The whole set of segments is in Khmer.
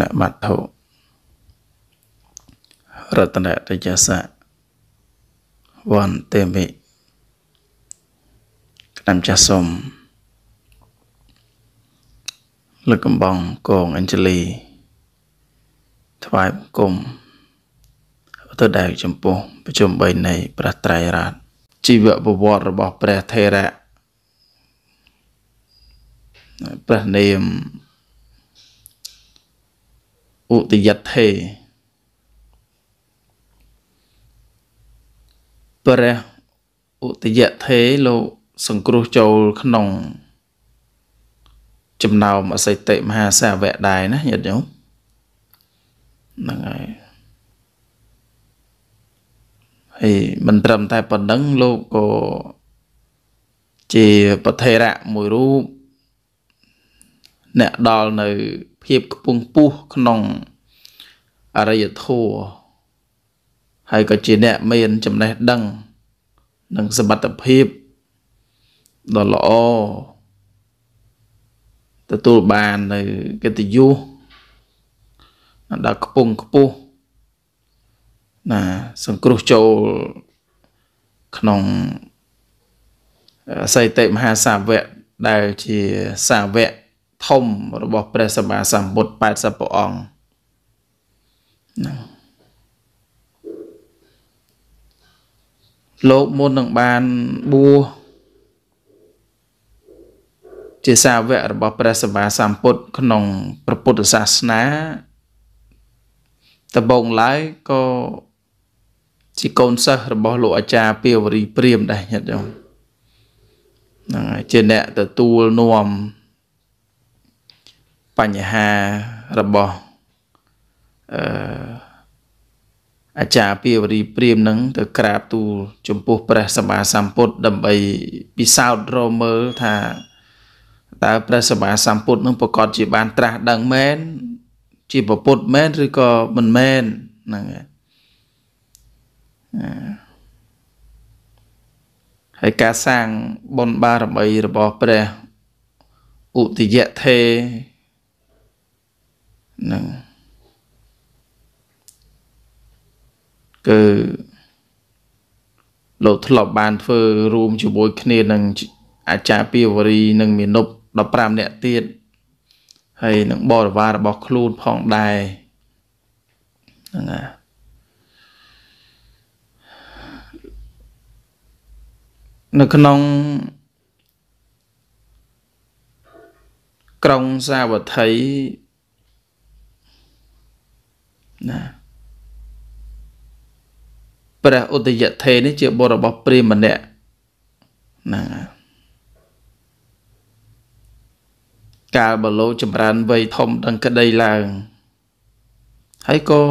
នមត្ថុរតនតយសៈវន្តេមិក្តាមចាស់សុំលើកកំបងកងអញ្ជលី ថ្វាយបង្គំទៅដែលចំពោះ ប្រជុំ3នៃព្រះត្រៃរាតជីវប្រវត្តិរបស់ព្រះថេរៈព្រះនាមឧទយថេព្រះឧទយថេលោក សង្គ្រោះចូលក្នុង ចំណោមអសិតិមហាសាវៈដែរណាញាតិញោមហ្នឹងហើយហើយមិនត្រឹមតែប៉ុណ្ណឹងលោកក៏ជាប្រធេរៈមួយរូប អ្នកដល់នៅភាពខ្ពង់ខ្ពស់ក្នុងអរិយធម៌ហើយក៏ជាអ្នកមាន ចំណេះដឹង និងសមត្ថភាពដ៏ល្អទទួលបាននៅកិត្តិយសដល់ខ្ពង់ខ្ពស់ណាសង្គ្រោះចូល ក្នុងសីតិមហាសាវៈដែលជាសាវៈធំរបស់ ព្រះសម្មាសម្ពុទ្ធ80ព្រះអង្គលោកមុននឹងបានបួសជាសាវករបស់ព្រះសម្មាសម្ពុទ្ធក្នុងព្រះពុទ្ធសាសនាដំបូងឡើយក៏ជាកូនសិស្សរបស់លោកអាចារ្យពាវរីព្រាមដែរញាតិញោមហ្នឹងហើយជាអ្នកទទួលនាំបញ្ហារបស់អឺអាចារ្យពាវរីព្រាមនឹង ទៅ ក្រាបទូល ចំពោះព្រះសម្មាសម្ពុទ្ធដើម្បីពិសោធន៍រមើលថាតើព្រះសម្មាសម្ពុទ្ធនឹងប្រកាសជាបានត្រាស់ដឹងមែនជាប្រពុតមែនឬក៏មិនមែនហ្នឹងហើយការសាងបុណ្យបារមីរបស់ព្រះឧទយៈធេនឹងគឺលោកធ្លាប់បានធ្វើរួមជាមួយគ្នានឹងអាចារ្យពីវរី និងមាណព15នាក់ទៀតហើយនឹងបរិវាររបស់ខ្លួនផងដែរហ្នឹងហើយនៅក្នុងក្រុងសាវត្ថីណាព្រះឧទយថេនេះជាបុររបស់ព្រាមម្នាក់ណាកាលបលោចម្រើនវ័យធំដឹងក្តីឡើង ហើយក៏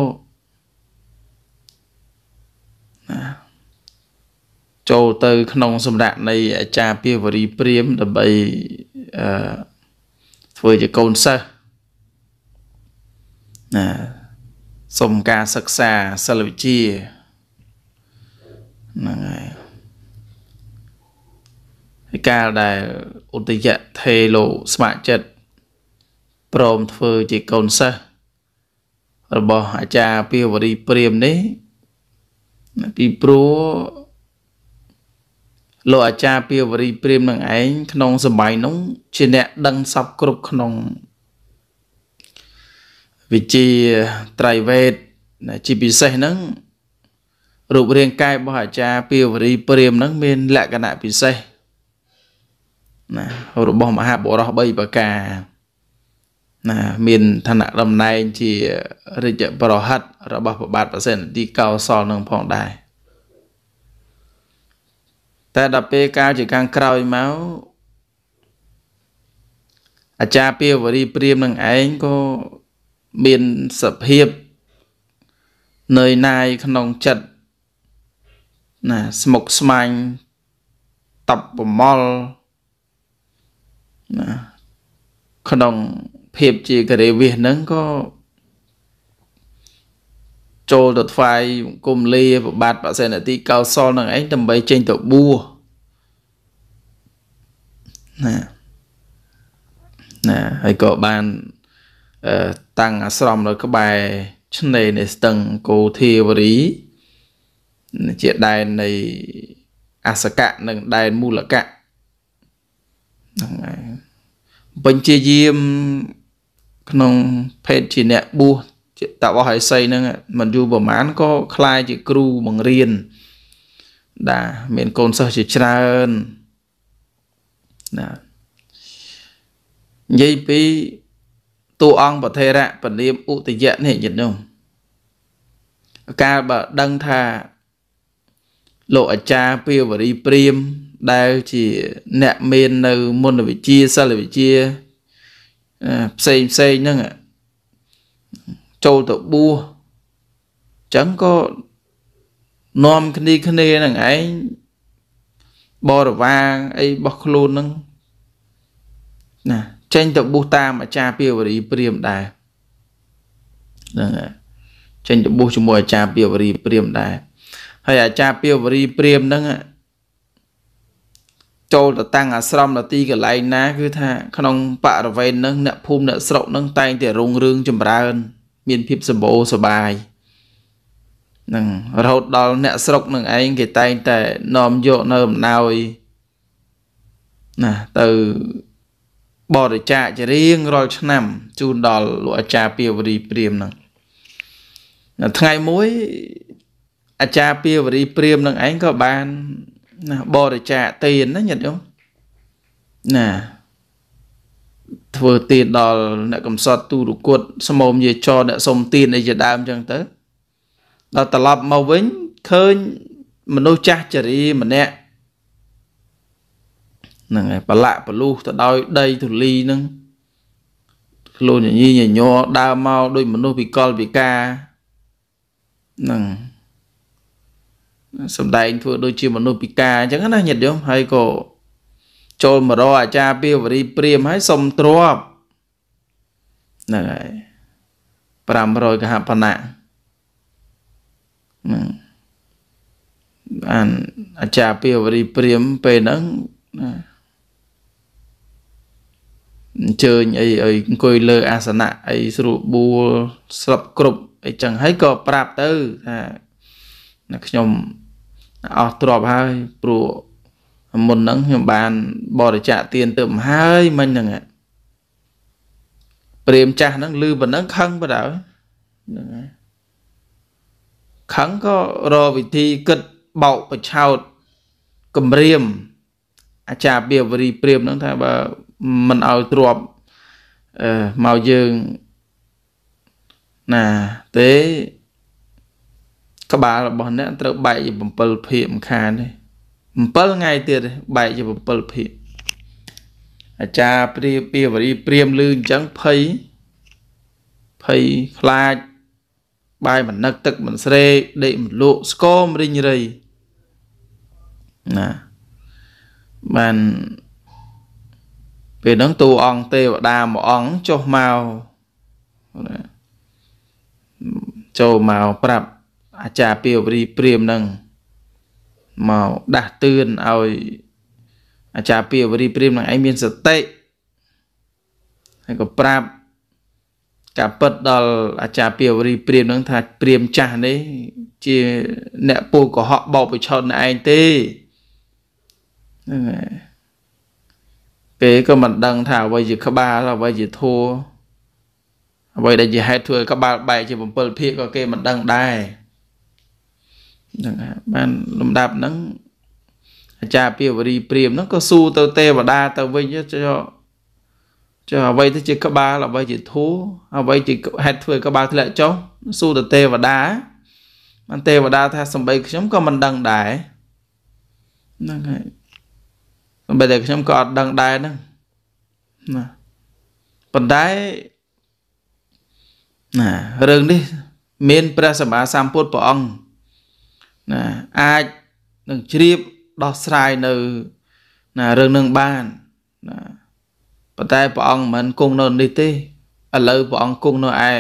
ណាចូលទៅ ក្នុងសម្រាប់នៃអាចារ្យពាវរីព្រាមដើម្បីអឺធ្វើជាកូនសិស្សណាសុំការសិក្សាសិលវិជ្ជាហ្នឹងហើយឯកាលដែលឧទយៈថេលោស្ម័គ្រចិត្តព្រមធ្វើជាកូនសិស្សរបស់អាចារ្យពាវរីព្រាមនេះពីព្រោះលោកអាចារ្យពាវរីព្រាមនឹងឯងក្នុង សម័យនោះជាអ្នកដឹងសពគ្រប់ក្នុងវិជាត្រៃវេទជាពិសេសហ្នឹងរូបរាងកាយរបស់អាចារ្យពាវរីព្រាមហ្នឹង មាន លក្ខណៈពិសេសណារបស់មហាបុរស3ប្រការ ណាមានឋានៈតំណែងជារាជប្រហិតរបស់ព្រះបាទប្រសិទ្ធទីកោសលនឹងផងដែរតែដល់ពេលកាលជាខាងក្រោយមកអាចារ្យពាវរីព្រាមនឹងឯងក៏មានសភាពនឿយណាយក្នុងចិត្តណាស្មុកស្មាញតបប្រមល់ណាក្នុងភាពជាករាវិសហ្នឹងក៏ចូលទៅថ្វាយបង្គំលាប្របាទបសេនតិកោសលនឹងឯងដើម្បីចេញទៅបួសណាណាហើយក៏បានតាំងអាស្រមនៅក្បែរឆ្នេរនៃស្ទឹងកូធាវរីជាដែននៃអសកៈនិងដែនមូលកៈហ្នឹងហើយបញ្ជាយាមក្នុងភេទជាអ្នកបួសជាតវហិសីហ្នឹងមិនយូរប្រហែលក៏คล้ายជាគ្រូបង្រៀនដែរមានកូនសិស្សជាច្រើនណានិយាយពីតួអង្គពធរៈពលាមឧទយៈនេះយិននោះកាលបើដឹងថាលោកអាចារ្យពាវរីព្រាមដែលជាអ្នកមាននៅមុនវិជាសិលវិជាផ្សេងផ្សេងហ្នឹងចូលទៅបួសអញ្ចឹងក៏នាំគ្នាគ្នានឹងឯងបរវាងអីរបស់ខ្លួនហ្នឹងណាចេញទៅប៊ូសតាមអាចារ្យពាវរីព្រាមដែរហ្នឹងហើយចេញទៅប៊ូសជាមួយអាចារ្យពាវរីព្រាមដែរហើយអាចារ្យពាវរីព្រាមហ្នឹងចូលទៅតាំងអាស្រមនៅទីកន្លែងណាគឺថាក្នុងបរិវេណហ្នឹងអ្នកភូមិអ្នកស្រុកហ្នឹងតែងតែរុងរឿងចម្រើនមានភាពសម្បូរសបាយនឹងរហូតដល់អ្នកស្រុកនឹងឯងគេតែងតែនាំយកនៅអំណោយណាទៅបរិច្ចាគជារៀងរាល់ឆ្នាំ ជូនដល់លោកអាចារ្យពាវរីព្រាមនឹងថ្ងៃមួយអាចារ្យពាវរីព្រាមនឹងឯងក៏បានណាបរិច្ចាគទានណាញាតិញោមណាធ្វើទានដល់អ្នកកំសត់ទូរគុតស្មុំយាចរអ្នកសុំទានអីជាដើមចឹងទៅដល់ត្រឡប់មកវិញឃើញមនុស្សចាស់ចរីម្នាក់ហ្នឹងហើយបលាក់បលុះទៅដោយដីធូលីហ្នឹងខ្លួនញញញ័រដើរមកដូចមនុស្សពិកលពិការហ្នឹងសំដែងធ្វើដូចជាមនុស្សពិការអញ្ចឹងណាញាតិយមហើយក៏ចូលមករកអាចារ្យពាវរីព្រាមហើយសុំទ្របហ្នឹងហើយ500កហបណៈហ្នឹងបានអាចារ្យពាវរីព្រាមពេលហ្នឹងណាអញ្ជើញអីឲ្យអង្គុយលើអាសនៈអីស្រួលបួលស្លាប់គ្រប់អីចឹងហើយក៏ប្រាប់ទៅថាខ្ញុំអស់ទ្រពហើយព្រោះមុនហ្នឹងខ្ញុំបាន បរិច្ចាគទានទៅមហើយមិញហ្នឹងព្រាមចាស់ហ្នឹងឮប៉ុណ្ណឹងខឹងបណ្ដោយហ្នឹងហើយខឹងក៏រកវិធីគិតបោកបញ្ឆោតគំរាមអាចារ្យបៀវរីព្រាមហ្នឹងថាបើមិនឲ្យទ្របអឺមកយើងណាទេក្បាលរបស់អ្នកត្រូវបែកជា7ភាគម្ខាងនេះ7ថ្ងៃទៀតបែកជា7ភាគអាចារ្យព្រាពាវរីព្រាមលឺអញ្ចឹងភ័យភ័យខ្លាចបាយមិននឹកទឹកមិនស្រេកដេកមិនលក់ស្គមរិញរៃណាបានពេលហ្នឹងតួអង្គទេវតាមួយអង្គចុះមកណាចូលមកប្រាប់អាចារ្យពាវរីព្រាមហ្នឹងមកដាស់តឿនឲ្យអាចារ្យពាវរីព្រាមនឹងឯងមានសតិហើយក៏ប្រាប់ការពិតដល់អាចារ្យពាវរីព្រាមនឹងថាព្រាមចាស់នេះជាអ្នកពូកុហកបោកបញ្ឆោតនឹងឯងទេហ្នឹងហើយគេក៏មិនដឹងថាអ្វីជាក្បាលអ្វីជាធัวអ្វីដែលជាហេតុធ្វើក្បាលបែកជា7ភាគក៏គេមិនដឹងដែរហ្នឹងហើយបានលំដាប់ហ្នឹងអាចារ្យពាវរីព្រាមហ្នឹងក៏សួរទៅទេវតាទៅវិញចុះចុះអ្វីទៅជាក្បាលអ្វីជាធូអ្វីជាហេតុធ្វើក្បាលធ្លាក់ចុះសួរទៅទេវតាបានទេវតាថាសំបីខ្ញុំក៏មិនដឹងដែរហ្នឹងហើយបើតែខ្ញុំក៏អត់ដឹងដែរហ្នឹងណាប៉ុន្តែណារឿងនេះមានព្រះសម្មាសម្ពុទ្ធព្រះអង្គណាអាចនឹងជ្រាបដោះស្រាយនៅណារឿងនឹងបានណាប៉ុន្តែព្រះអង្គមិនគង់នៅនេះទេឥឡូវព្រះអង្គគង់នៅឯ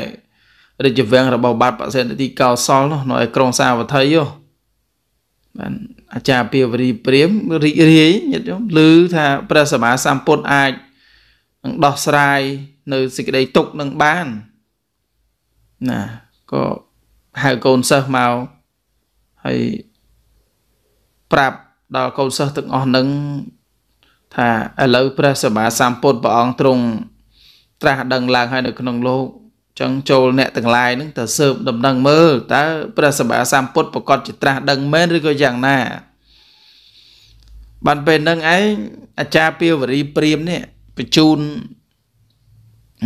រាជវាំងរបស់បាទបសេនទីកោសលនោះនៅឯក្រុងសាវត្ថីយោបានអាចារ្យពាវរីព្រាមរីករាយញាតិញោមឮថាព្រះសម្មាសម្ពុទ្ធអាចនឹងដោះស្រាយ នៅសេចក្តីទុកនឹងបាន ណាក៏ហៅកូនសិស្សមកហើយប្រាប់ដល់កូនសិស្សទាំងអស់នឹងថាឥឡូវព្រះសម្មាសម្ពុទ្ធព្រះអង្គទ្រង់ត្រាស់ដឹងឡើងហើយនៅក្នុងលោកចង់ចូលអ្នកទាំងឡាយនឹងទៅស៊ើបដំណឹងមើលតើព្រះសម្មាសម្ពុទ្ធប្រកាសជាត្រាស់ដឹងមែនឬក៏យ៉ាងណាបានពេលហ្នឹងឯងអាចារ្យពាវរីព្រាមនេះបញ្ជូន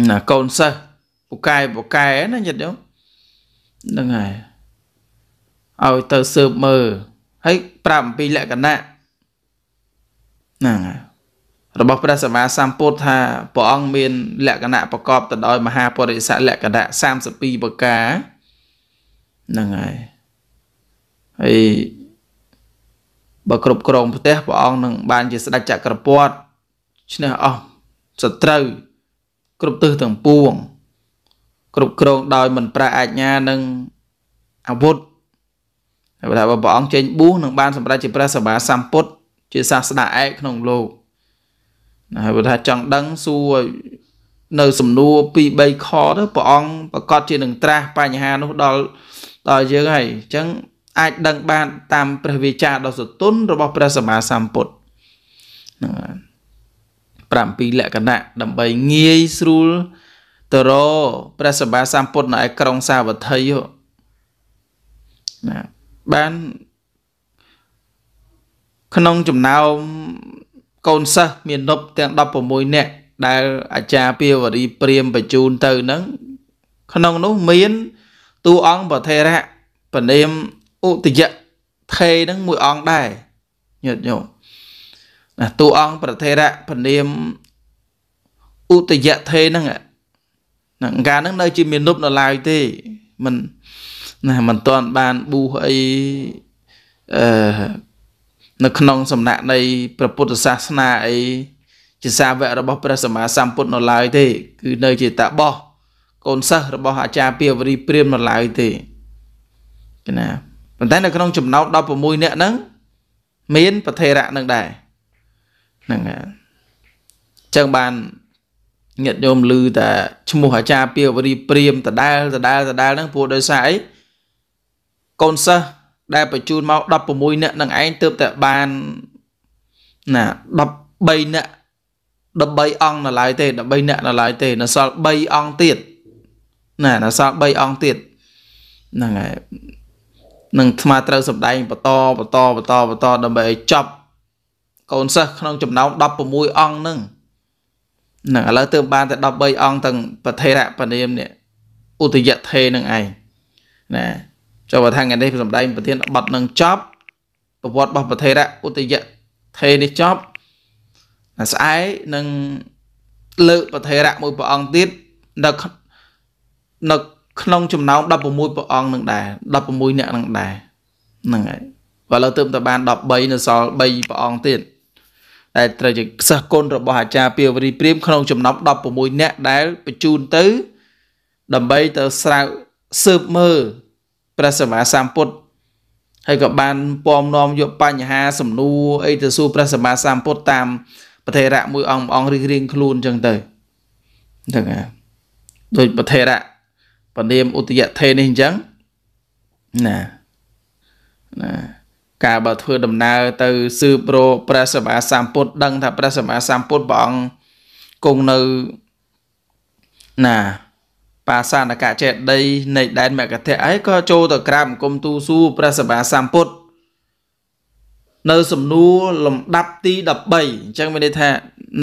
ណាកូនសិស្សពូកែពូកែណាញាតិយោហ្នឹងហើយឲ្យទៅស៊ើបមើលហើយប្រាប់អំពីលក្ខណៈហ្នឹងហើយរបស់ព្រះសម្មាសម្ពុទ្ធថាព្រះអង្គមានលក្ខណៈប្រកបទៅដោយមហាបរិស័កលក្ខណៈ32ប្រការហ្នឹងហើយហើយបើគ្រប់គ្រងផ្ទះព្រះអង្គនឹងបានជាស្ដេចចក្រពត្តិឈ្នះអស់សត្រូវ គ្រប់ទិសទាំងពួងគ្រប់គ្រងដោយមិនប្រាអាជ្ញានិងអាវុធហើយបើថាព្រះអង្គចេញបួសនឹងបានសម្រេចជាព្រះសម្មាសម្ពុទ្ធជាសាស្តាឯកក្នុងលោកហើយបើថាចង់ដឹងសួរនៅ សំណួរ2 3ខទៅព្រះអង្គប្រកាសជានឹងត្រាស់បញ្ហានោះដល់ដល់យើងហើយអញ្ចឹងអាចដឹងបានតាមព្រះវិចារដ៏សទុន របស់ព្រះសម្មាសម្ពុទ្ធហ្នឹងហើយ7លក្ខណៈដើម្បីងាយស្រួលទៅរកព្រះសម្មាសម្ពុទ្ធនៅឯក្រុងសាវត្ថីណាបានក្នុងចំណោមកូនសិស្សមាននប់ទាំង16នាក់ដែលអាចារ្យពាវរីព្រាមបញ្ជូនទៅនឹងក្នុងនោះមានតួអង្គបធេរៈពនាមឧទយៈថេនឹងមួយអង្គដែរញាតិញោមណាតួអង្គប្រធេរៈពនាមឧទយៈថេនឹងហ្នឹងការហ្នឹងនៅជាមាននប់នៅឡើយទេមិនណាមិនទាន់បានប៊ូអីអឺនៅក្នុងសំណាក់នៃព្រះពុទ្ធសាសនាអីជាសាវករបស់ព្រះសម្មាសម្ពុទ្ធនៅឡើយទេគឺនៅជាតាបោះកូនសិស្សរបស់អាចារ្យពាវរីព្រាមនៅឡើយទេណាប៉ុន្តែនៅក្នុងចំណោម16នាក់ហ្នឹងមានប្រធេរៈនឹងដែរហ្នឹងហើយចឹងបានញាតិញោមឮតែឈ្មោះអាចារ្យពាវរីព្រាមដដែលដដែលដដែលហ្នឹងពួកដោយសារអីកូនសិស្សដែលបញ្ជូនមក16នាក់នឹងឯងទើបតែបានណា13នាក់13អង្គនៅឡើយទេ13នាក់នៅឡើយទេនៅសល់3អង្គទៀតណានៅសល់3អង្គទៀតហ្នឹងហើយនឹងអាត្មាត្រូវសម្ដែងបន្តបន្តបន្តបន្តដើម្បីឲ្យចប់កូនសិស្សក្នុងចំណោម16អង្គហ្នឹងហ្នឹងឥឡូវទើបបានតែ13អង្គទាំងប្រធេរៈបនាមនេះឧទយៈថេនឹងឯងណាចុះបើថាថ្ងៃនេះសម្ដែងប្រធានបတ်នឹងចប់ប្រវត្តិរបស់ប្រធេរៈឧទយៈថេនេះចប់ស្អែកនឹងលើកប្រធេរៈមួយព្រះអង្គទៀតនៅនៅក្នុងចំណោម16ព្រះអង្គនឹងដែរ16អ្នកនឹងដែរហ្នឹងហើយបើលើទើបតែបាន13នៅសល់3ព្រះអង្គទៀតដែលត្រូវជាខ្សឹះគុណរបស់អាចារ្យពាវរីព្រាមក្នុងចំណោម16អ្នកដែលបញ្ជូនទៅដើម្បីទៅស្រាវស៊ើបមើលព្រះសម្មាសម្ពុទ្ធហើយក៏បានពំនាំយកបញ្ហា សំណួរអីទៅសួរព្រះសម្មាសម្ពុទ្ធតាម ប្រធេរៈមួយអង្គអង្គរៀងរៀងខ្លួនចឹងទៅហ្នឹងហើយដោយប្រធេរៈពនាមឧទយធេនេះអញ្ចឹងណាណា ការបើធ្វើដំណើរទៅស៊ើបរកព្រះសម្មាសម្ពុទ្ធដឹង ថាព្រះសម្មាសម្ពុទ្ធព្រះអង្គគង់នៅណាបាសានកចេតីនៃដែនមគធៈអីក៏ចូលទៅក្រាបបង្គំទូសួរព្រះសម្មាសម្ពុទ្ធនៅសំណួរលំដាប់ទី13អញ្ចឹងមានន័យថា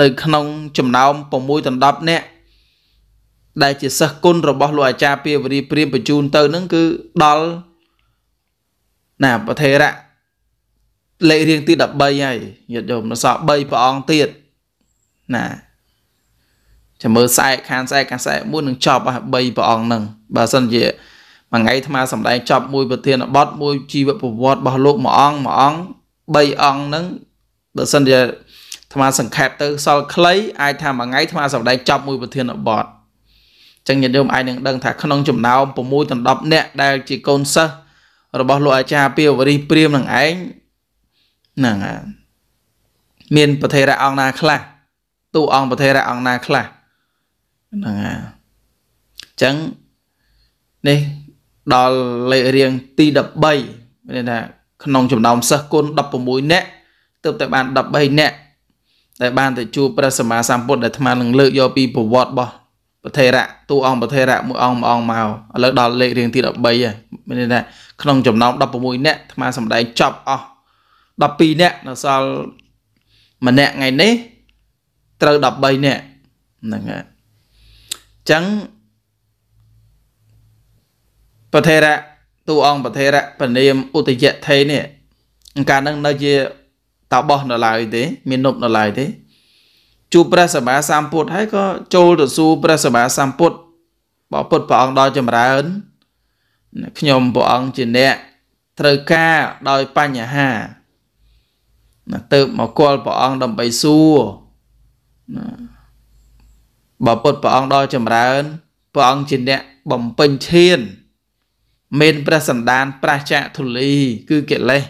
នៅក្នុងចំណោម6ដល់10នាក់ដែលជាសិស្សគុណរបស់លោកអាចារ្យពាវរីព្រាមបញ្ជូនទៅនឹងគឺដល់ណាប្រធេរៈលេខរៀងទី13ហើយញាតិញោមនៅសល់3ព្រះអង្គទៀតណាចាំមើលខ្សែខានខ្សែខានខ្សែមួយនឹងចប់អស់3ព្រះអង្គហ្នឹងបើសិនជាមួយថ្ងៃថ្មសំដែងចប់មួយប្រធានបទមួយជីវប្រវត្តិរបស់លោកមួយអង្គមួយអង្គ3អង្គហ្នឹងបើសិនជាថ្មសង្ខេបទៅសល់ខ្លីអាចថាមួយថ្ងៃថ្មសំដែងចប់មួយប្រធានបទចឹងញាតិញោមអាចនឹងដឹងថាក្នុងចំណោម6ដល់10នាក់ដែលជាកូនសិស្សរបស់លោកអាចារ្យពាវរិះព្រាមនឹងឯងហ្នឹងមានប្រធេរៈអង្គណាខ្លះទូអង្គប្រធេរៈអង្គណាខ្លះហ្នឹងហើយអញ្ចឹងនេះដល់លេខរៀងទី13មានថាក្នុងចំណោមសិស្សគុណ16នាក់ទើបតែបាន13នាក់ដែលបានទៅជួបព្រះសម្មាសម្ពុទ្ធដែលអាត្មានឹងលើកយកពីប្រវត្តិរបស់ប្រធេរៈទូអង្គប្រធេរៈមួយអង្គមួយអង្គមកឥឡូវដល់លេខរៀងទី13ហើយមានន័យថាក្នុងចំណោម16នាក់អាត្មាសម្ដែងចប់អស់12នាក់នៅសល់ម្នាក់ថ្ងៃនេះត្រូវ13នាក់ហ្នឹងហើយចឹងប្រធេរៈតួអង្គប្រធេរៈពនាមឧទយៈថេនេះកាលនឹងនៅជាតបោះនៅឡើយទេមាននប់នៅឡើយទេជួបព្រះសម្មាសម្ពុទ្ធហើយក៏ចូលទៅសួរព្រះសម្មាសម្ពុទ្ធបើពុទ្ធព្រះអង្គដល់ចម្រើនខ្ញុំព្រះអង្គជាអ្នកត្រូវការដោយបញ្ហាណាទៅមកគាល់ព្រះអង្គដើម្បីសួរណាបើពុទ្ធព្រះអង្គដល់ចម្រើនព្រះអង្គជាអ្នកបំពេញឈានមានព្រះសណ្ដានប្រះចាកធូលី គឺកិលេស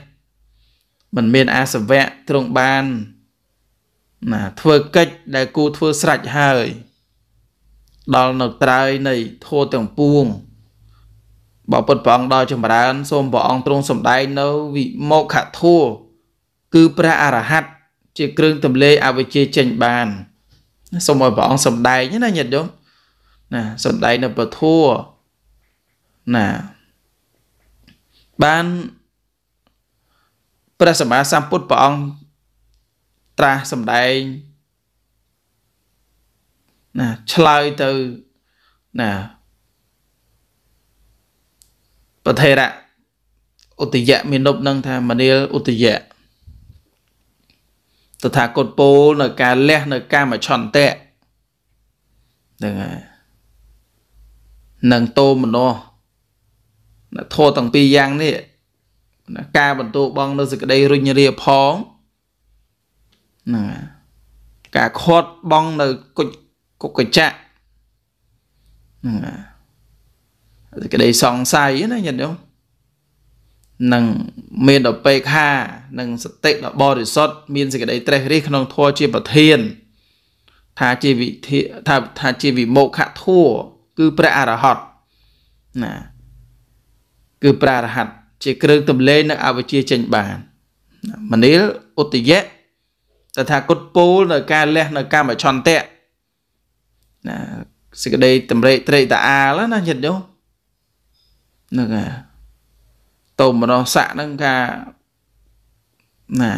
មិនមានអាសវៈទ្រង់បាន ណាធ្វើកិច្ចដែលគូធ្វើស្រេចហើយដល់នៅត្រើយនៃធម៌ទាំងពួងបើពុទ្ធព្រះអង្គដល់ចម្រើនសូមព្រះអង្គទ្រង់សម្ដែងនៅវិមោខធัวគឺព្រះអរហន្តជាគ្រឿងទម្លាយអវិជ្ជាចេញបានសូមឲ្យព្រះអង្គសម្ដែងណាញាតិញោមណាសម្ដែងនៅពធัวណាបានព្រះសម្មាសម្ពុទ្ធព្រះអង្គត្រាស់សម្ដែងណាឆ្លើយទៅណាប្រធេរៈឧត្តយៈមាណពនឹង ថាមនាលឧត្តយៈតថាគតពោលនៅ ការលះនៅកាមឆន្ទៈហ្នឹងហើយនឹងតោមនោធោះទាំងពីរយ៉ាងនេះការបន្ទោបង នៅសេចក្តីរុញរាផងណាការខាត់បងនៅគុជគុកកញ្ចក់ណាសេចក្តីសង្ស័យណាញាតិញោមនិងមានអបេក្ខានិងសតិដ៏បរិសុទ្ធមានសេចក្តីត្រេះរិះក្នុងធម៌ជាប្រធានថាជាវិធីថាថាជាវិមោខធัวគឺព្រះអរហន្តណាគឺព្រះអរហន្តជាគ្រឿងទម្លែងនៅអវិជ្ជាចេញបានមនាលឧត្តយៈតថាគតពោលនៅការលះនៅកម្មឆន្ទៈណាសេចក្តីតម្រេកត្រេកតាអាលណាញាតិញោមហ្នឹងហើយតោមនស័កហ្នឹងការណា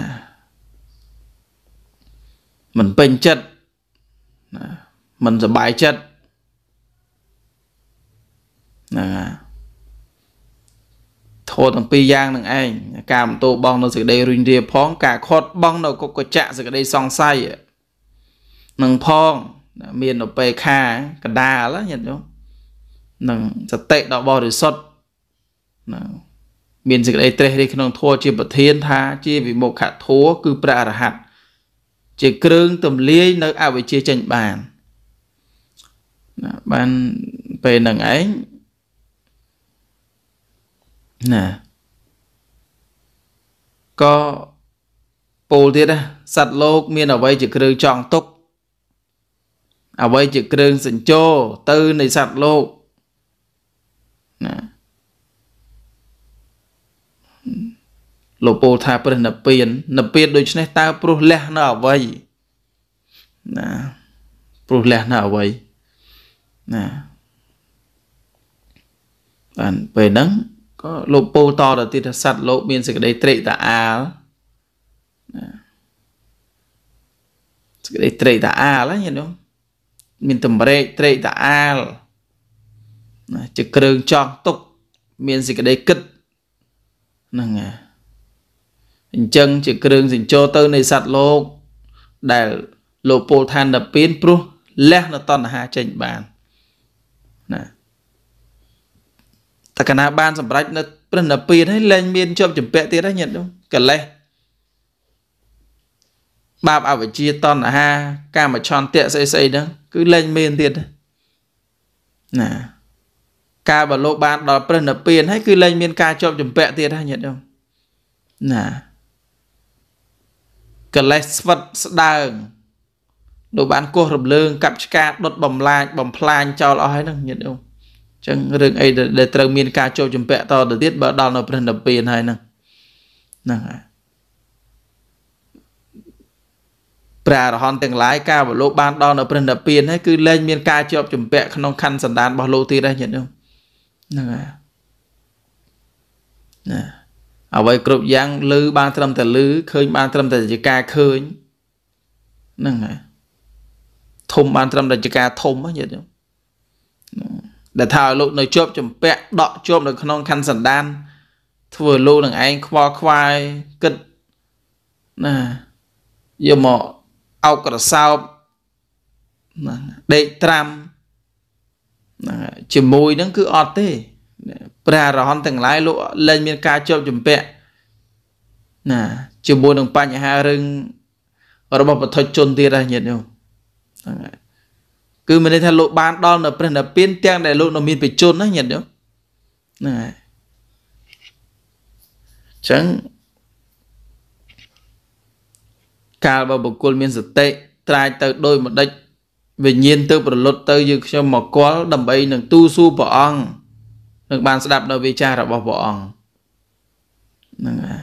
មិនពេញចិត្តណាមិនសប្បាយចិត្តណាធោះទាំងពីរយ៉ាងនឹងឯងការបន្ទោបង នៅសេចក្តីរុញរាផងការខត់បងនៅគុកកច្ចៈសេចក្តីសង្ស័យនឹងផងមានឧបេក្ខាកដាលញាតិញោមនឹងសតិដ៏បរិសុទ្ធណាមានសេចក្តីត្រេះរិះក្នុងធម៌ជា ប្រធាន ថា ជាវិមុខធម៌គឺព្រះអរហន្តជាគ្រឿងទម្លាយនៅអវិជ្ជាចេញបានណាបានពេលនឹងឯងណាក៏ពោលទៀតណាសត្វលោក មានអ្វីជាគ្រឿងចង់ទុកអ្វីជាគ្រឿងសញ្ជោទៅនៃសត្វលោកណាលោកពោលថាព្រះនិព្វាននិព្វានដូច្នេះតើព្រោះលះនៅអ្វីណាព្រោះលះនៅអ្វីណាបានពេលហ្នឹងក៏លោកពោលតទៅទៀតថាសត្វលោក មានសេចក្តីត្រេកតាអាលណាសេចក្តីត្រេកតាអាលហ្នឹងយល់មានតម្រេកត្រេកតាអាលណាជាគ្រឿងចង់ទុក មានសេចក្តីគិតហ្នឹងហើយអញ្ចឹងជាគ្រឿងសញ្ជោទៅនៃសัตว์លោកដែលលោកពលឋានតពៀនព្រោះលះនៅតណ្ហាចេញបានណាតកណាបានសម្រេចនៅព្រះនិព្វានហើយលែងមានជាប់ចម្ពាក់ទៀតហើយញាតិកលេសបាបអវិជ្ជាតណ្ហាកាមឆន្ទៈស្អីស្អីហ្នឹងគឺលែងមានទៀតណាការបលោកបានដល់ព្រះនិព្វានហើយគឺលែងមានការជាប់ចម្ពាក់ទៀតហើយញាតិណាកិលេសស្វិតស្ដើងលោកបានគោះរំលើងកាប់ឆ្កាដុតបំលាញបំផ្លាញចោលអស់ហើយហ្នឹងញាតិអូនចឹងរឿងអីដែលត្រូវមានការចូលចម្ពាក់តទៅទៀតបើដល់នៅព្រះនិព្វានហើយហ្នឹងហ្នឹងហើយព្រះអរហន្តទាំងឡាយការបលោកបានដល់នៅព្រះនិព្វានហើយគឺលែងមានការជាប់ចម្ពាក់ក្នុងខណ្ឌសន្តានរបស់លោកទៀតហើយញាតិហ្នឹងហើយណាអ្វីគ្រប់យ៉ាងលឺបាន ត្រឹមតែលឺឃើញបានត្រឹមតែជាការឃើញហ្នឹងហើយធំបានត្រឹមតែជាការធំហ្នឹងយល់ទេដែលថាឲ្យលោក នៅជាប់ចម្ពាក់ដកជាប់នៅ ក្នុងខណ្ឌសណ្ដាន ធ្វើលោកនឹងឯងខ្វល់ខ្វាយគិតណាយកមកអោបក្រសោបដេកត្រាំជាមួយនឹងគឺអត់ទេព្រះអរហន្តទាំងឡាយលោកលែងមាន ការជាប់ជំពាក់ណាជាមួយនឹងបញ្ហារឿងរបស់បទជនទៀតហើយញាតិញោមហ្នឹងហើយគឺមានន័យថាលោកបានដល់នៅព្រះនិព្វានទាំងដែលលោកនៅមានបជនណាញាតិញោមហ្នឹងហើយចឹងកាលបើបុគ្គលមានសតិត្រាយទៅដោយមួយដេចវិញ្ញាណទៅ ប្រលត់ទៅយើងខ្ញុំមកគាល់ដើម្បីនឹងទូសួរព្រះអង្គនឹងបានស្ដាប់នៅវិចាររបស់ព្រះអង្គហ្នឹងហើយ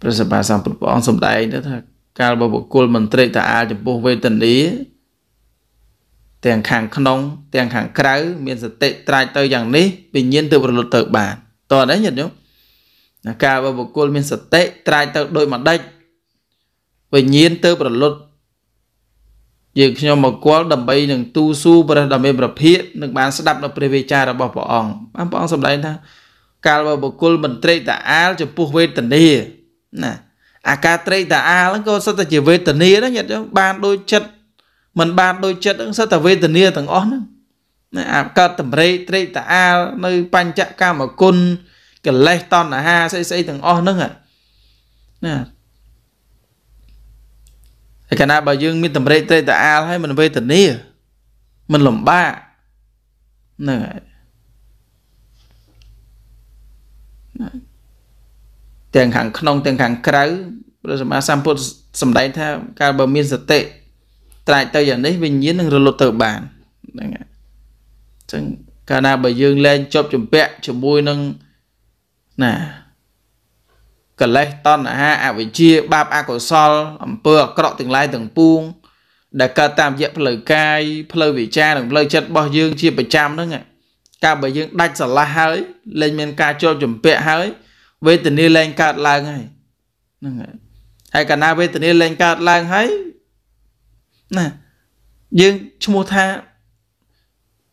ព្រះសម្មាសម្ពុទ្ធព្រះអង្គសម្ដែងទៅថាកាលបើបុគ្គលមិនត្រេកតាអាលចំពោះវេទនាទាំងខាងក្នុង ទាំងខាងក្រៅមានសតិត្រាច់ទៅយ៉ាងនេះវិញ្ញាណទើបរលត់ទៅបានតើនេះញាតិញោមកាលបើបុគ្គលមានសតិត្រាច់ទៅដោយមួយដេចវិញ្ញាណទើបរលត់យើងខ្ញុំមកគាល់ដើម្បីនឹងទូសួរព្រះដ៏មានប្រភិយនឹងបានស្ដាប់ដល់ព្រះវេចារបស់ព្រះអង្គបានព្រះអង្គសម្ដែងថាកាលបើបុគ្គលមិនត្រេកតាអាលចំពោះវេទនាណាអាការត្រេកតាអាលហ្នឹងក៏សិតតែជាវេទនាណាញាតិយើងបានដូចចិត្តមិនបានដូចចិត្តហ្នឹងសិតតែវេទនាទាំងអស់ហ្នឹងណាអាកើតតម្រេកត្រេកតាអាលនៅបញ្ចកម្មគុណកិលេសតណ្ហាស្អីស្អីទាំងអស់ហ្នឹងណាតែកាលណាបើយើងមានតម្រេកត្រេកត្រអាលហើយមិនវេទនាមិនលំបាកហ្នឹងហើយទាំងខាងក្នុងទាំងខាងក្រៅព្រះសម្មាសម្ពុទ្ធសម្ដែងថា កាលបើមានសតិត្រាច់ទៅយ៉ាងនេះវិញ្ញាណនឹងរលត់ទៅបានហ្នឹងហើយអញ្ចឹងកាលណាបើយើងលែងជាប់ជំពាក់ជាមួយនឹងណាកិលេសតណ្ហាអវិជ្ជាបាបអកុសល អំពើអាក្រក់ទាំងឡាយទាំងពួងដែលកើតតាមរយៈផ្លូវកាយផ្លូវវិចារនិងផ្លូវចិត្តរបស់យើងជាប្រចាំហ្នឹងកាលបើយើងដាច់ស្រឡះហើយលែងមានការជាប់ជំពាក់ហើយវេទនាលែងកើតឡើងហើយហ្នឹងហើយហើយកាលណាវេទនាលែងកើតឡើងហើយណាយើងឈ្មោះថា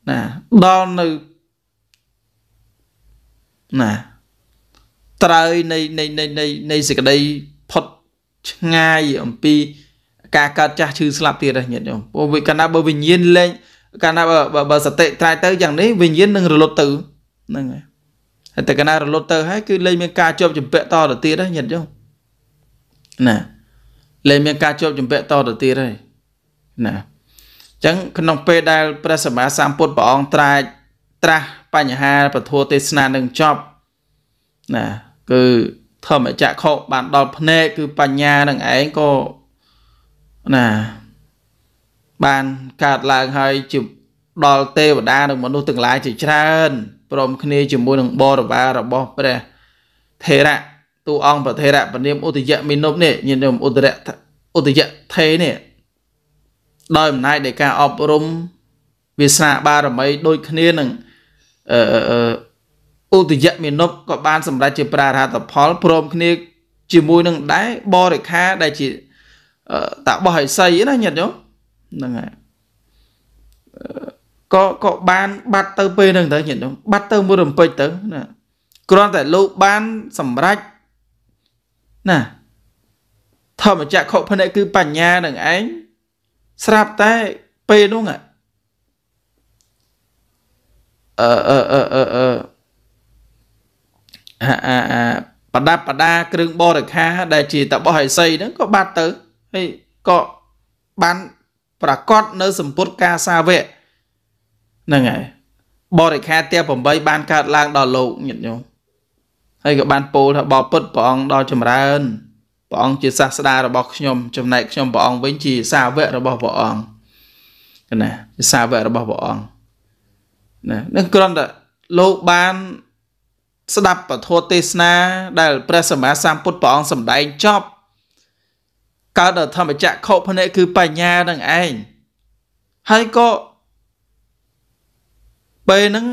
ណាដល់នៅណាត្រើយនៃនៃនៃនៃសេចក្តីផុតឆ្ងាយអំពី ការកើតចាស់ឈឺស្លាប់ទៀតហ្នឹងញាតិញោមព្រោះកាលណាបើវិញ្ញាណលែងកាលណាបើបើសតិត្រាយទៅយ៉ាងនេះវិញ្ញាណនឹងរលត់ទៅហ្នឹងហើយហើយតែកាលណារលត់ទៅហើយគឺលែងមាន ការជាប់ចម្ពាក់តទៅទៀតហ្នឹងញាតិញោមណាលែងមានការជាប់ចម្ពាក់តទៅទៀតហើយណាអញ្ចឹងក្នុងពេលដែលព្រះសម្មាសម្ពុទ្ធព្រះអង្គត្រាច់ត្រាស់បញ្ហាពធទេសនានឹងចប់ណាគឺធម្មចក្ខុបានដល់ភ្នែកគឺបញ្ញានឹងឯងក៏ណាបានកើតឡើងហើយជាដល់ទេវតានិងមនុស្សទាំងឡាយជាច្រើនព្រមគ្នាជាមួយនឹងបរិវាររបស់ព្រះថេរៈទូអង្គព្រះថេរៈពនាមឧទយមិនុបនេះញាតិញោមឧទរៈឧទយថេនេះដោយអំណាចនៃការអប់រំវាសនាបារមីដូចគ្នានឹងអឺឧទយមេនុបក៏បានសម្រេចជាប្រារហតផលព្រមគ្នាជាមួយនឹងដែរបរិខាដែលជាតាបោះហិសីណាញាតិញោមហ្នឹងហើយក៏ក៏បានបាត់ទៅពេលហ្នឹងទៅញាតិញោមបាត់ទៅមួយរំពេចទៅណាគ្រាន់តែលោកបាន សម្រេចណាធម្មចក្រខុភ្នែកគឺបញ្ញានឹងឯងស្រាប់តែពេលនោះអឺអឺអឺអឺបដាបដាគ្រឿងបរិខា ដែលជាតបោះឥសីហ្នឹងក៏បាត់ទៅហើយក៏បានប្រកាសនៅសម្ពុតកាសាវៈហ្នឹងហើយបរិខាទះ8បានកើតឡើងដល់លោកញាតិញោមហើយក៏បានពោលថាបបពុតព្រះអង្គដល់ចម្រើនព្រះអង្គជាសាស្តារបស់ខ្ញុំចំណែកខ្ញុំព្រះអង្គវិញជាសាវករបស់ព្រះអង្គណាជាសាវករបស់ព្រះអង្គណានឹងគ្រាន់តែលោកបានស្ដាប់ពធទេសនាដែលព្រះសម្មាសម្ពុទ្ធព្រះអង្គសម្ដែងចប់កើតដល់ធម្មចក្ខុភ្នែកគឺបញ្ញានឹងឯងហើយក៏ពេលហ្នឹង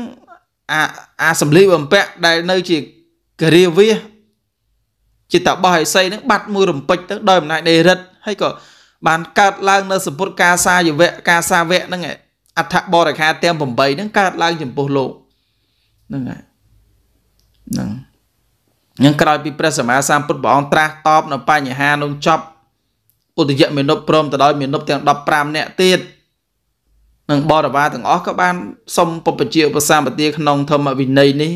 អាអាសម្លីបំពាក់ដែលនៅជាគរាវាសជាតបោះឥសីហ្នឹងបាត់មួយរំពេចទៅដោយអំណាចនៃរិទ្ធហើយក៏បានកើតឡើង នៅសម្ពុតកាសាយវៈកាសាវៈហ្នឹងឯងអដ្ឋបរិខាទាំង8ហ្នឹងកើតឡើងចំពោះលោកហ្នឹងហើយហ្នឹងអញ្ចឹងក្រោយពីព្រះសម្មាសម្ពុទ្ធព្រះអង្គត្រាស់តបនៅបញ្ហានោះចប់ពុទ្ធយមេនុបព្រមទៅដោយមេនុបទាំង15នាក់ទៀតនិងបរិវារទាំងអស់ក៏បានសុំពពជាឧបសម្បទាក្នុងធម្មវិន័យនេះ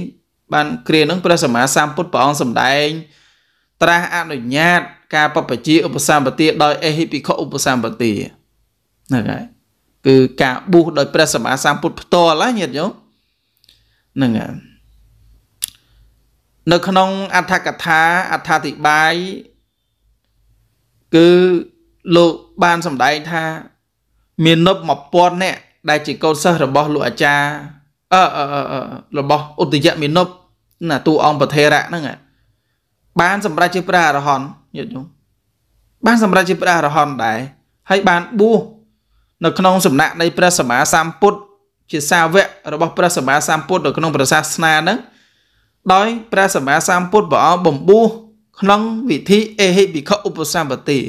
បានគ្រានឹងព្រះសម្មាសម្ពុទ្ធព្រះអង្គសម្ដែងត្រាស់អនុញ្ញាតការពពជាឧបសម្បទាដោយអេហិភិក្ខុឧបសម្បទាហ្នឹងហើយគឺការបួសដោយព្រះសម្មាសម្ពុទ្ធផ្ទាល់ណាញាតិញោមហ្នឹងហើយនៅក្នុងអត្ថកថាអត្ថាធិប្បាយគឺលោកបានសម្ដែងថា មាននប់1000នាក់ដែលជាកូនសិស្សរបស់លោកអាចារ្យអឺអឺរបស់ឧត្តយមានប់ណាតួអង្គប្រធេរៈហ្នឹងបានសម្រាប់ជាព្រះអរហន្តយល់យល់បាន សម្រាប់ជាព្រះអរហន្តដែរហើយបានបួសនៅក្នុងសំណាក់នៃព្រះសម្មាសម្ពុទ្ធជាសាវករបស់ព្រះសម្មាសម្ពុទ្ធនៅក្នុងព្រះសាសនាហ្នឹងដោយព្រះសម្មាសម្ពុទ្ធព្រះអង្គបំពោះក្នុងវិធីអេហិភិក្ខុឧបសម្បទា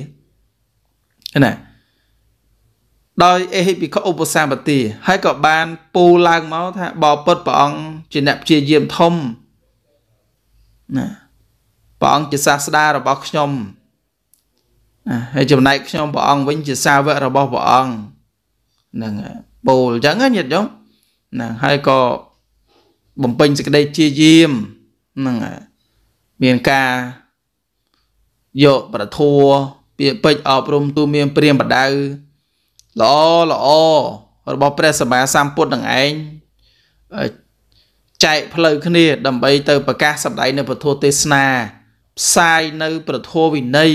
ណាដោយអេហិភិក្ខុឧបសម្បទាហើយក៏បានពូឡើងមកថាបពុទ្ធព្រះអង្គជាអ្នកព្យាយាមធំណាព្រះអង្គជាសាស្តារបស់ ខ្ញុំណាហើយចំណែកខ្ញុំព្រះអង្គវិញជាសាវករបស់ព្រះអង្គហ្នឹងពោលអញ្ចឹងញាតិញោមណាហើយក៏បំពេញសេចក្តីជាយាមហ្នឹងមានការយកប្រធัวពាក្យពេចអប់រំទូមានព្រាមបដៅល្អល្អរបស់ព្រះសម្មាសម្ពុទ្ធនឹងឯងចែកផ្លូវគ្នាដើម្បីទៅប្រកាសសម្ដែងនៅពធទេសនាផ្សាយនៅ ប្រធោវិន័យ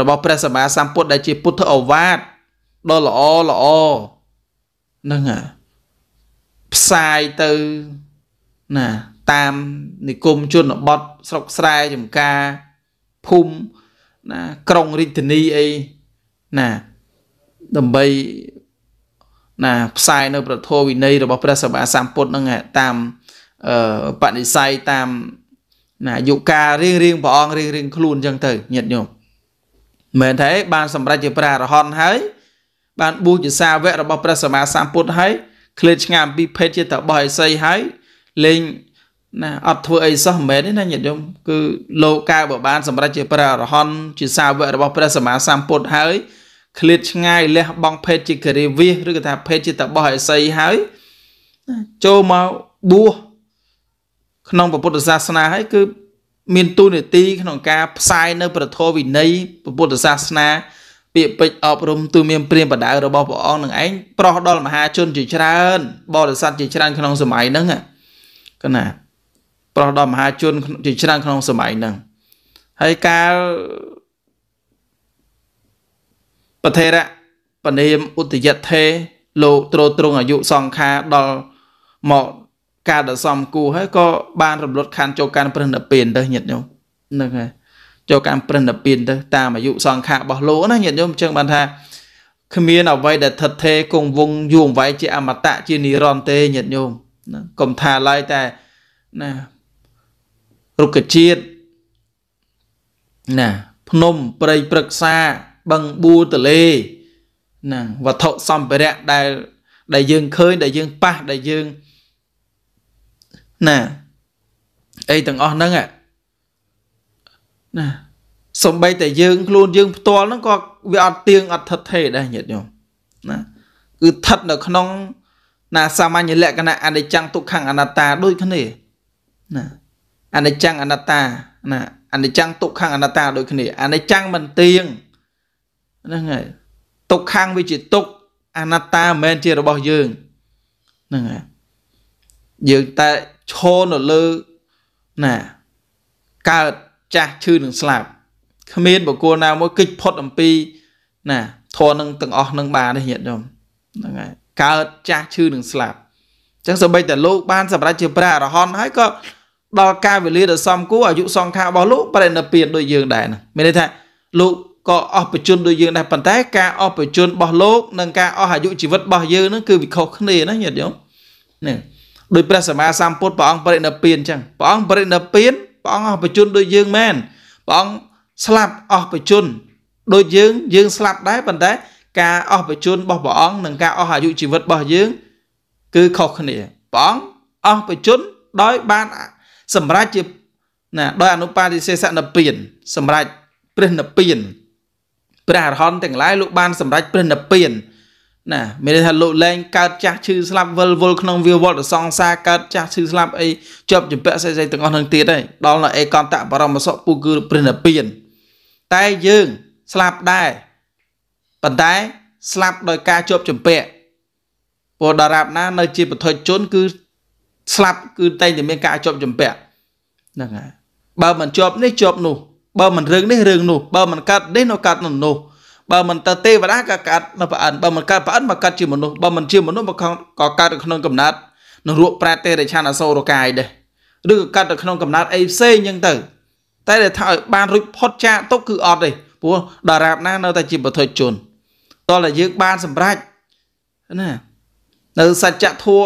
របស់ព្រះសម្មាសម្ពុទ្ធដែល ជាពុទ្ធឱវាទដ៏ល្អល្អហ្នឹងផ្សាយទៅណាតាមនិគមជនបទស្រុកស្រែចំការភូមិណាក្រុងរាជធានីអីណាដើម្បីណាផ្សាយនៅ ប្រធមវិន័យរបស់ព្រះសម្មាសម្ពុទ្ធហ្នឹងតាមអឺបនិស័យតាមណាយុការរៀងរៀងព្រះអង្គរៀងរៀងខ្លួនអញ្ចឹងទៅញាតិញោមមែនទេបានសម្រេចជាព្រះអរហន្តហើយបានបួសជាសាវករបស់ព្រះសម្មាសម្ពុទ្ធហើយឃ្លាតឆ្ងាយអំពីភេទជាតបោះឥសីហើយលេងណាអត់ធ្វើអីសោះមិនមែនទេណាញាតិញោមគឺលោកកៅបបានសម្រាប់ជាព្រះអរហន្តជាសាវករបស់ព្រះសម្មាសម្ពុទ្ធហើយឃ្លាតឆ្ងាយលះបង់ភេទជាគិរិវិសឬក៏ថាភេទជាតបោះអសីហើយចូលមកបួសក្នុងពុទ្ធសាសនាហើយ គឺមានទូនាទីក្នុងការ ផ្សាយនៅព្រះធម៌វិន័យពុទ្ធសាសនាពាក្យពេចអប់រំទូមានព្រាមបដៅរបស់ព្រះអង្គនឹងឯងប្រោះដល់មហាជនជាច្រើនបរិស័ទជាច្រើនក្នុងសម័យហ្នឹងណាកណាប្រោះដល់មហាជនជាច្រើនក្នុងសម័យហ្នឹងហើយកាលប្រធេរៈបនេមឧត្តយថេលោកត្រោត្រង់អាយុសង្ខាដល់មកការដសំគូ ហើយក៏បានរំលត់ខាន់ចូលកាន់ព្រះនិព្វានទៅញាតិញោមហ្នឹងហើយចូលកាន់ព្រះនិព្វានទៅតាមអាយុសង្ខារបស់លោកណាញាតិញោមអញ្ចឹងបានថាគ្មានអ្វីដែលថិតថេគង់វងយូរអង្វែងជាអមតៈជានិរន្តរ៍ទេញាតិញោមណាកុំថាឡើយតែណារុក្ខជាតិណា ភ្នំព្រៃព្រឹក្សាបឹងបួទលេណាវត្ថុសម្ភារៈដែលដែលយើងឃើញដែលយើងប៉ះដែលយើងណាអីទាំងអស់ហ្នឹងណាសំបីតែយើងខ្លួនយើង ផ្ទាល់ហ្នឹងក៏វាអត់ទៀងអត់ថិតទេដែរញាតិញោមណាគឺថិតនៅក្នុងណាសាមញ្ញលក្ខណៈអនិច្ចំទុក្ខអនត្តាដូចគ្នាណាអនិច្ចំអនត្តាណាអនិច្ចំទុក្ខអនត្តាដូចគ្នា អនិច្ចំមិនទៀងហ្នឹងហើយទុក្ខវាជាទុក្ខអនត្តាមិនមែនជារបស់យើងហ្នឹងហើយយើងតែឈរនៅលើណាកើតចាស់ឈឺនឹងស្លាប់គ្មានបុគ្គលណាមួយគេចផុតអំពីណាធរនឹងទាំងអស់នឹងបានទេញាតិញោមហ្នឹងហើយកើតចាស់ឈឺនឹងស្លាប់ចឹងសម្បីតែលោកបានសម្រេចជាព្រះអរហន្តហើយក៏ដល់កាលវេលាដ៏សមគួរអាយុសង្ខាររបស់លោកប្រែនិព្វានដូចយើងដែរមានន័យថាលោកក៏អស់ប្រជញ្ញដូចយើងដែរប៉ុន្តែការអស់ប្រជញ្ញរបស់លោកនិងការអស់អាយុជីវិតរបស់យើងហ្នឹងគឺវាខុសគ្នាណាញាតិញោមនេះដោយព្រះសម្មាសម្ពុទ្ធព្រះអង្គប្រណិពានអញ្ចឹងព្រះអង្គប្រណិពានព្រះអង្គអស់ប្រជញ្ញដូចយើងមែនព្រះអង្គស្លាប់អស់ប្រជញ្ញដូចយើងយើង ស្លាប់ដែរប៉ុន្តែការអស់បជនរបស់ព្រះអង្គនិងការអស់អាយុជីវិតរបស់យើងគឺខុសគ្នាព្រះអង្គអស់បជនដោយបានសម្រេចជាណាដោយអនុបាទិសេសនិព្វានសម្រេចព្រះនិព្វានព្រះអរហន្តទាំងឡាយលោកបានសម្រេចព្រះនិព្វានណាមានន័យថាលោកលែងកើតចាស់ឈឺស្លាប់វិលវល់ក្នុងវាវល់សង្សារកើតចាស់ឈឺស្លាប់អីជាប់ជំពាក់ស្អីៗទាំងអស់នឹងទៀតហើយដល់នៅឯកន្តបរមសុខពូគឺព្រះនិព្វានតែយើងស្លាប់ដែរប៉ុន្តែស្លាប់ដោយការជាប់ជំពាក់ពលដរាបណា នៅ ជា ប្រថុយជនគឺស្លាប់គឺតែងតែមានការជាប់ជំពាក់ហ្នឹងហើយបើមិនជាប់នេះជាប់នោះបើមិនរឿងនេះរឿងនោះបើមិនកាត់នេះនៅកាត់នោះនោះបើមិនទៅទេវតាក៏កាត់នៅប្រអិនបើមិនកាត់ប្រអិនមកកាត់ជាមនុស្សបើមិនជាមនុស្សមកក៏កាត់នៅក្នុងកំណត់នឹងរੂកប្រែទេរិឆានអសូរកាយដែរឬក៏កាត់នៅក្នុងកំណត់អីផ្សេងអញ្ចឹងទៅតែដែលថាឲ្យបានរួចផុតចាកទុកគឺអត់ទេព្រោះដរាបណានៅតែជាបុថុជនតតែយើងបានសម្រេចណានៅសច្ចធัว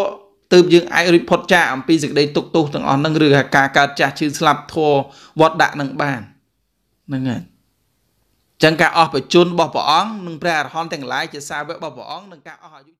ទើបយើងអាចរួចផុតចាកអំពីសេចក្តីទុកទោសទាំងអស់ហ្នឹងឬការកើតចាស់ឈឺស្លាប់ធัวវត្តដាក់នឹងបានហ្នឹងហើយចឹងការអស់បជនរបស់ព្រះអង្គនិងព្រះអរហន្តទាំងឡាយជាសាវករបស់ព្រះអង្គនិងការអស់អាយុ